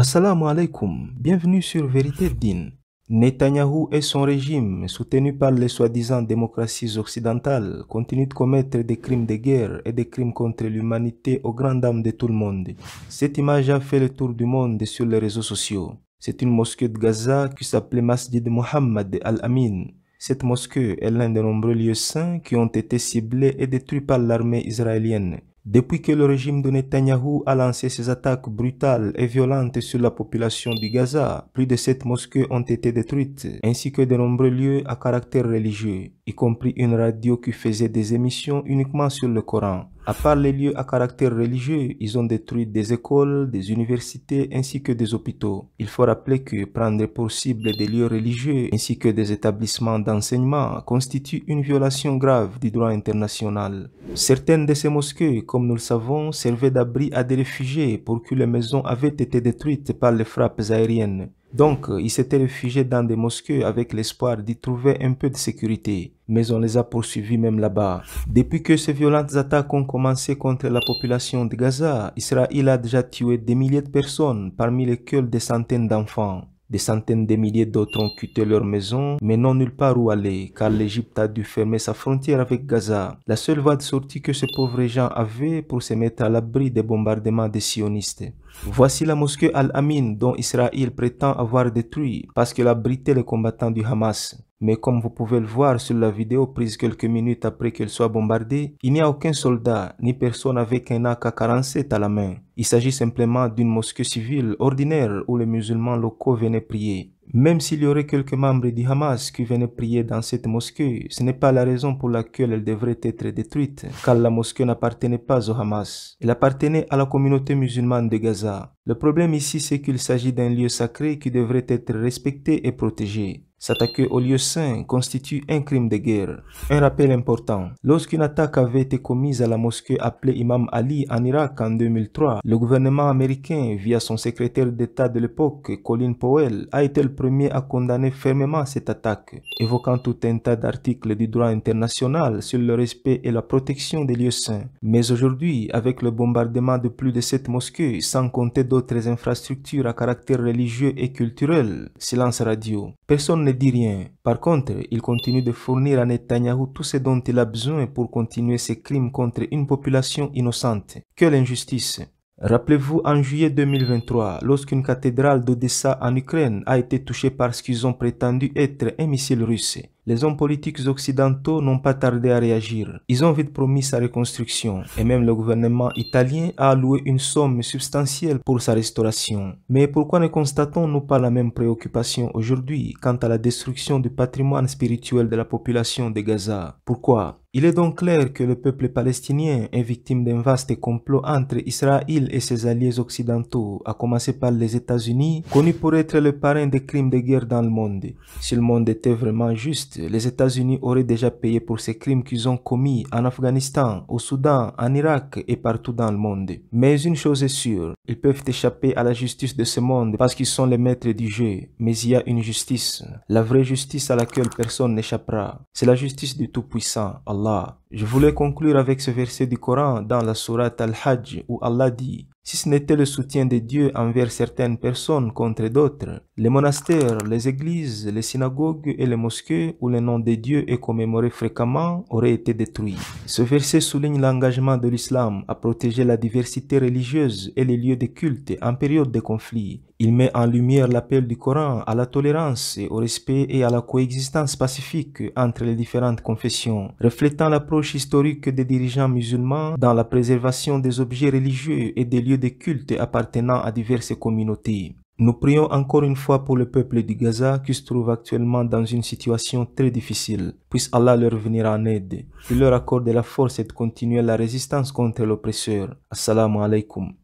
Assalamu alaikum, bienvenue sur Vérité Din. Netanyahu et son régime, soutenu par les soi-disant démocraties occidentales, continuent de commettre des crimes de guerre et des crimes contre l'humanité aux grandes dames de tout le monde. Cette image a fait le tour du monde sur les réseaux sociaux. C'est une mosquée de Gaza qui s'appelait Masjid Mohammed Al-Amin. Cette mosquée est l'un des nombreux lieux saints qui ont été ciblés et détruits par l'armée israélienne. Depuis que le régime de Netanyahu a lancé ses attaques brutales et violentes sur la population du Gaza, plus de sept mosquées ont été détruites, ainsi que de nombreux lieux à caractère religieux y compris une radio qui faisait des émissions uniquement sur le Coran. À part les lieux à caractère religieux, ils ont détruit des écoles, des universités ainsi que des hôpitaux. Il faut rappeler que prendre pour cible des lieux religieux ainsi que des établissements d'enseignement constitue une violation grave du droit international. Certaines de ces mosquées, comme nous le savons, servaient d'abri à des réfugiés pour qui les maisons avaient été détruites par les frappes aériennes. Donc, euh, ils s'étaient réfugiés dans des mosquées avec l'espoir d'y trouver un peu de sécurité. Mais on les a poursuivis même là-bas. Depuis que ces violentes attaques ont commencé contre la population de Gaza, Israël a déjà tué des milliers de personnes, parmi lesquelles des centaines d'enfants. Des centaines de milliers d'autres ont quitté leur maison, mais n'ont nulle part où aller, car l'Égypte a dû fermer sa frontière avec Gaza. La seule voie de sortie que ces pauvres gens avaient pour se mettre à l'abri des bombardements des sionistes. Voici la mosquée Al-Amin dont Israël prétend avoir détruit parce qu'elle abritait les combattants du Hamas. Mais comme vous pouvez le voir sur la vidéo prise quelques minutes après qu'elle soit bombardée, il n'y a aucun soldat ni personne avec un AK-47 à la main. Il s'agit simplement d'une mosquée civile ordinaire où les musulmans locaux venaient prier. Même s'il y aurait quelques membres du Hamas qui venaient prier dans cette mosquée, ce n'est pas la raison pour laquelle elle devrait être détruite, car la mosquée n'appartenait pas au Hamas. Elle appartenait à la communauté musulmane de Gaza. Le problème ici, c'est qu'il s'agit d'un lieu sacré qui devrait être respecté et protégé. S'attaquer aux lieux saints constitue un crime de guerre. Un rappel important. Lorsqu'une attaque avait été commise à la mosquée appelée Imam Ali en Irak en 2003, le gouvernement américain, via son secrétaire d'État de l'époque, Colin Powell, a été le premier à condamner fermement cette attaque, évoquant tout un tas d'articles du droit international sur le respect et la protection des lieux saints. Mais aujourd'hui, avec le bombardement de plus de sept mosquées, sans compter d'autres infrastructures à caractère religieux et culturel, silence radio. Personne dit rien. Par contre, il continue de fournir à Netanyahu tout ce dont il a besoin pour continuer ses crimes contre une population innocente. Quelle injustice Rappelez-vous en juillet 2023, lorsqu'une cathédrale d'Odessa en Ukraine a été touchée par ce qu'ils ont prétendu être un missile russe les hommes politiques occidentaux n'ont pas tardé à réagir. Ils ont vite promis sa reconstruction et même le gouvernement italien a alloué une somme substantielle pour sa restauration. Mais pourquoi ne constatons-nous pas la même préoccupation aujourd'hui quant à la destruction du patrimoine spirituel de la population de Gaza Pourquoi il est donc clair que le peuple palestinien est victime d'un vaste complot entre Israël et ses alliés occidentaux, à commencer par les États-Unis, connus pour être le parrain des crimes de guerre dans le monde. Si le monde était vraiment juste, les États-Unis auraient déjà payé pour ces crimes qu'ils ont commis en Afghanistan, au Soudan, en Irak et partout dans le monde. Mais une chose est sûre, ils peuvent échapper à la justice de ce monde parce qu'ils sont les maîtres du jeu. Mais il y a une justice, la vraie justice à laquelle personne n'échappera. C'est la justice du Tout-Puissant, law. Je voulais conclure avec ce verset du Coran dans la sourate Al-Hajj où Allah dit Si ce n'était le soutien de Dieu envers certaines personnes contre d'autres, les monastères, les églises, les synagogues et les mosquées où le nom de Dieu est commémoré fréquemment auraient été détruits. Ce verset souligne l'engagement de l'islam à protéger la diversité religieuse et les lieux de culte en période de conflit. Il met en lumière l'appel du Coran à la tolérance et au respect et à la coexistence pacifique entre les différentes confessions, reflétant l'approche historique des dirigeants musulmans dans la préservation des objets religieux et des lieux de culte appartenant à diverses communautés. Nous prions encore une fois pour le peuple du Gaza qui se trouve actuellement dans une situation très difficile. Puisse Allah leur venir en aide. et leur accorder la force et de continuer la résistance contre l'oppresseur. Assalamu alaikum.